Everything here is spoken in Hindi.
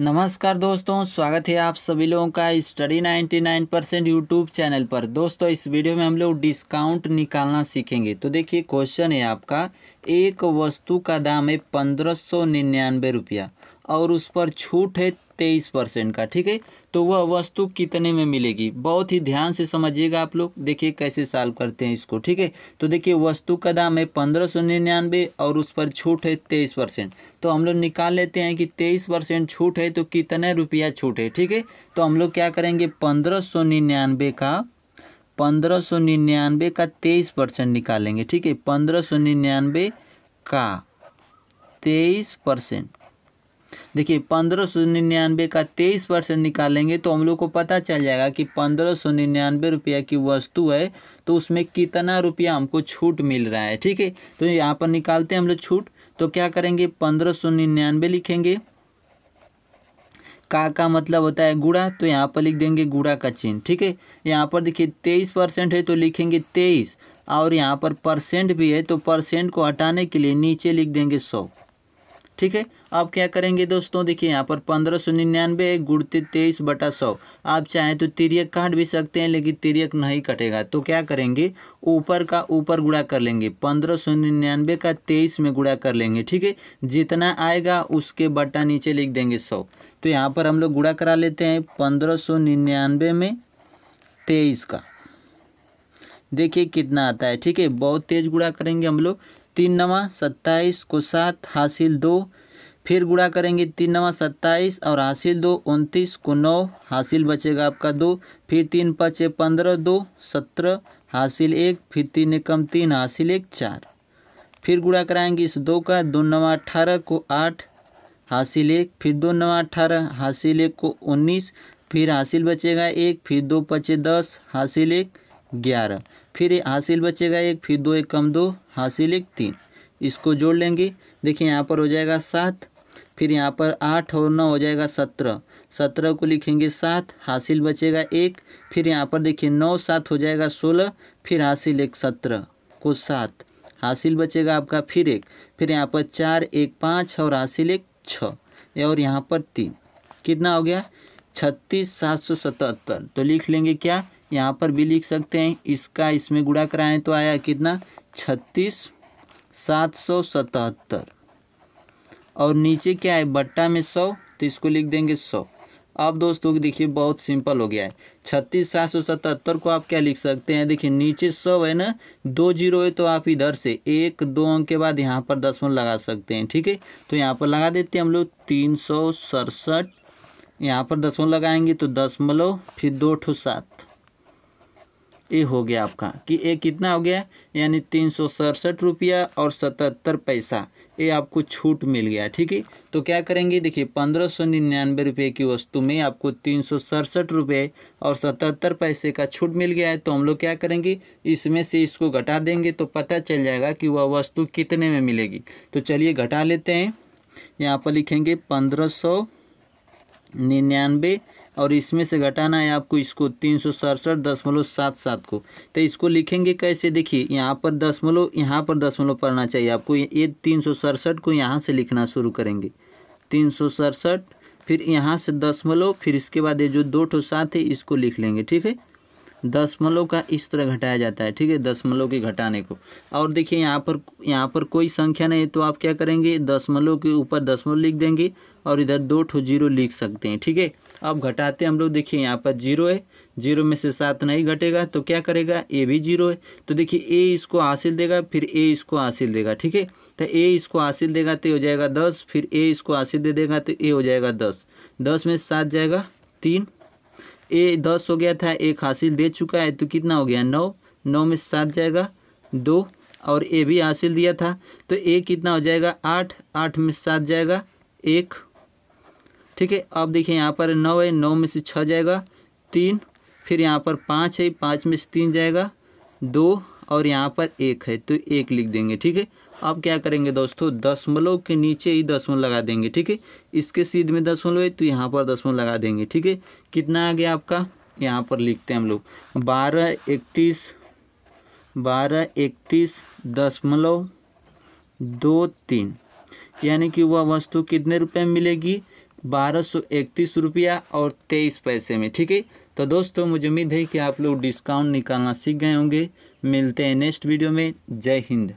नमस्कार दोस्तों स्वागत है आप सभी लोगों का स्टडी 99 परसेंट यूट्यूब चैनल पर दोस्तों इस वीडियो में हम लोग डिस्काउंट निकालना सीखेंगे तो देखिए क्वेश्चन है आपका एक वस्तु का दाम है पंद्रह सौ निन्यानवे रुपया और उस पर छूट है तेईस परसेंट का ठीक है तो वह वस्तु कितने में मिलेगी बहुत ही ध्यान से समझिएगा आप लोग देखिए कैसे सॉल्व करते हैं इसको ठीक है तो देखिए वस्तु का दाम है पंद्रह सौ निन्यानवे और उस पर छूट है तेईस परसेंट तो हम लोग निकाल लेते हैं कि तेईस परसेंट छूट है तो कितने रुपया छूट है ठीक है तो हम लोग क्या करेंगे पंद्रह सौ निन्यानवे का पंद्रह सौ निन्यानवे का तेईस परसेंट निकालेंगे ठीक है पंद्रह सौ निन्यानवे का तेईस परसेंट देखिए पंद्रह सौ निन्यानवे का तेईस परसेंट निकालेंगे तो हम लोग को पता चल जाएगा कि पंद्रह सौ निन्यानवे रुपया की वस्तु है तो उसमें कितना रुपया हमको छूट मिल रहा है ठीक है तो यहाँ पर निकालते हैं हम लोग छूट तो क्या करेंगे पंद्रह सौ निन्यानवे लिखेंगे का का मतलब होता है गुड़ा तो यहाँ पर लिख देंगे गुड़ा का चिन्ह ठीक है यहाँ पर देखिए तेईस परसेंट है तो लिखेंगे तेईस और यहाँ पर परसेंट भी है तो परसेंट को हटाने के लिए नीचे लिख देंगे सौ ठीक है आप क्या करेंगे दोस्तों देखिए यहाँ पर पंद्रह सौ निन्यानवे गुड़ते तेईस बटा सौ आप चाहें तो तिरक काट भी सकते हैं लेकिन तिरक नहीं कटेगा तो क्या करेंगे ऊपर का ऊपर गुड़ा कर लेंगे पंद्रह सौ निन्यानवे का तेईस में गुड़ा कर लेंगे ठीक है जितना आएगा उसके बटा नीचे लिख देंगे सौ तो यहाँ पर हम लोग गुड़ा करा लेते हैं पंद्रह सौ में तेईस का देखिए कितना आता है ठीक है बहुत तेज़ गुड़ा करेंगे हम लोग तीन नवा सत्ताईस को सात हासिल दो फिर गुड़ा करेंगे तीन नवा सत्ताईस और हासिल दो उनतीस को नौ हासिल बचेगा आपका दो फिर तीन पचे पंद्रह दो सत्रह हासिल एक फिर तीन एकम तीन हासिल एक चार फिर गुड़ा कराएंगे इस दो का दो नवा अठारह को आठ हासिल एक फिर दो नवा अठारह हासिल एक को उन्नीस फिर हासिल बचेगा एक फिर दो पचे दस हासिल एक ग्यारह फिर ये हासिल बचेगा एक फिर दो एक कम दो हासिल एक तीन इसको जोड़ लेंगे देखिए यहाँ पर हो जाएगा सात फिर यहाँ पर आठ और नौ हो जाएगा सत्रह सत्रह को लिखेंगे सात हासिल बचेगा एक फिर यहाँ पर देखिए नौ सात हो जाएगा सोलह फिर हासिल एक सत्रह को सात हासिल बचेगा आपका फिर एक फिर यहाँ पर चार एक पाँच और हासिल एक छः और यहाँ पर तीन कितना हो गया छत्तीस सात सौ सतहत्तर तो लिख लेंगे क्या यहाँ पर भी लिख सकते हैं इसका इसमें गुड़ा कराएं तो आया कितना छत्तीस सात सौ सतहत्तर और नीचे क्या है बट्टा में सौ तो इसको लिख देंगे सौ अब दोस्तों देखिए बहुत सिंपल हो गया है छत्तीस सात सौ सतहत्तर को आप क्या लिख सकते हैं देखिए नीचे सौ है ना दो जीरो है तो आप इधर से एक दो अंक के बाद यहाँ पर दसवन लगा सकते हैं ठीक है तो यहाँ पर लगा देते हैं हम लोग तीन सौ सड़सठ यहाँ पर दसवन लगाएंगे तो दसमलव फिर दो ठो सात ये हो गया आपका कि ये कितना हो गया यानी तीन सौ सड़सठ रुपया और सतहत्तर पैसा ये आपको छूट मिल गया ठीक है तो क्या करेंगे देखिए पंद्रह सौ निन्यानवे रुपये की वस्तु में आपको तीन सौ सड़सठ रुपये और सतहत्तर पैसे का छूट मिल गया है तो हम लोग क्या करेंगे इसमें से इसको घटा देंगे तो पता चल जाएगा कि वह वस्तु कितने में मिलेगी तो चलिए घटा लेते हैं यहाँ पर लिखेंगे पंद्रह सौ निन्यानवे और इसमें से घटाना है आपको इसको तीन सौ सड़सठ दशमलव सात सात को तो इसको लिखेंगे कैसे देखिए यहाँ पर दशमलव यहाँ पर दशमलव पढ़ना चाहिए आपको ये तीन सौ सड़सठ को यहाँ से लिखना शुरू करेंगे तीन सौ सड़सठ फिर यहाँ से दशमलव फिर इसके बाद ये जो दो ठो सात है इसको लिख लेंगे ठीक है दशमलव का इस तरह घटाया जाता है ठीक है दशमलव के घटाने को और देखिए यहाँ पर यहाँ पर कोई संख्या नहीं है तो आप क्या करेंगे दशमलव के ऊपर दशमलव लिख देंगे और इधर दो ठो जीरो लिख सकते हैं ठीक है अब घटाते हम लोग देखिए यहाँ पर जीरो है जीरो में से सात नहीं घटेगा तो क्या करेगा ए भी जीरो है तो देखिए ए इसको हासिल देगा फिर ए इसको हासिल देगा ठीक है तो ए इसको हासिल देगा तो हो जाएगा दस फिर ए इसको हासिल दे देगा तो ए हो जाएगा दस दस में सात जाएगा तीन ए दस हो गया था एक हासिल दे चुका है तो कितना हो गया नौ नौ में सात जाएगा दो और ए भी हासिल दिया था तो ए कितना हो जाएगा आठ आठ में सात जाएगा एक ठीक है अब देखिए यहाँ पर नौ है नौ में से छः जाएगा तीन फिर यहाँ पर पाँच है पाँच में से तीन जाएगा दो और यहाँ पर एक है तो एक लिख देंगे ठीक है अब क्या करेंगे दोस्तों दशमलव के नीचे ही दसवल लगा देंगे ठीक है इसके सीध में दसमलव है तो यहाँ पर दसवल लगा देंगे ठीक है कितना आ गया आपका यहाँ पर लिखते हैं हम लोग बारह इकतीस बारह इकतीस दशमलव दो तीन यानी कि वह वस्तु कितने रुपए में मिलेगी बारह सौ इकतीस रुपया और तेईस पैसे में ठीक है तो दोस्तों मुझे उम्मीद है कि आप लोग डिस्काउंट निकालना सीख गए होंगे मिलते हैं नेक्स्ट वीडियो में जय हिंद